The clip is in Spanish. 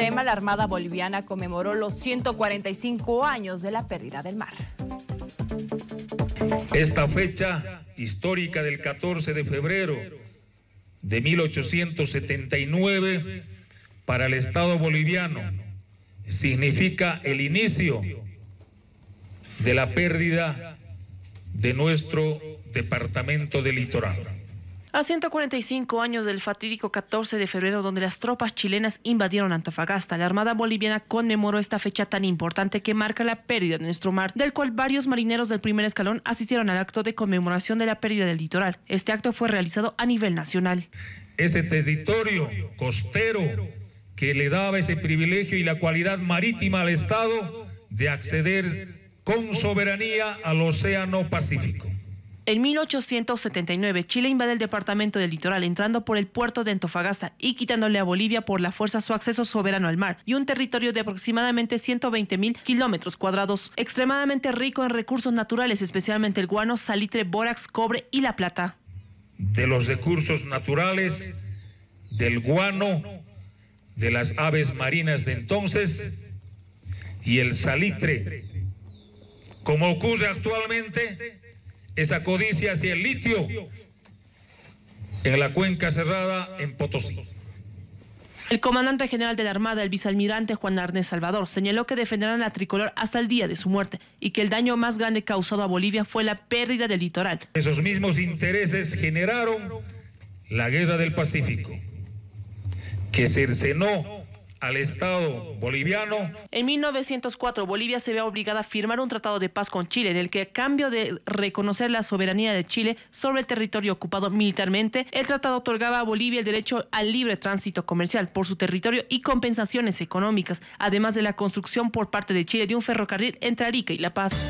tema, la Armada Boliviana conmemoró los 145 años de la pérdida del mar. Esta fecha histórica del 14 de febrero de 1879 para el Estado boliviano significa el inicio de la pérdida de nuestro departamento del litoral. A 145 años del fatídico 14 de febrero, donde las tropas chilenas invadieron Antofagasta, la Armada Boliviana conmemoró esta fecha tan importante que marca la pérdida de nuestro mar, del cual varios marineros del primer escalón asistieron al acto de conmemoración de la pérdida del litoral. Este acto fue realizado a nivel nacional. Ese territorio costero que le daba ese privilegio y la cualidad marítima al Estado de acceder con soberanía al Océano Pacífico. En 1879, Chile invade el departamento del litoral, entrando por el puerto de Antofagasta y quitándole a Bolivia por la fuerza su acceso soberano al mar y un territorio de aproximadamente 120 mil kilómetros cuadrados, extremadamente rico en recursos naturales, especialmente el guano, salitre, bórax, cobre y la plata. De los recursos naturales, del guano, de las aves marinas de entonces y el salitre. Como ocurre actualmente, esa codicia hacia el litio en la cuenca cerrada en Potosí. El comandante general de la Armada, el vicealmirante Juan Arnés Salvador, señaló que defenderán la tricolor hasta el día de su muerte y que el daño más grande causado a Bolivia fue la pérdida del litoral. Esos mismos intereses generaron la guerra del Pacífico, que cercenó al Estado boliviano. En 1904, Bolivia se ve obligada a firmar un tratado de paz con Chile, en el que a cambio de reconocer la soberanía de Chile sobre el territorio ocupado militarmente, el tratado otorgaba a Bolivia el derecho al libre tránsito comercial por su territorio y compensaciones económicas, además de la construcción por parte de Chile de un ferrocarril entre Arica y La Paz.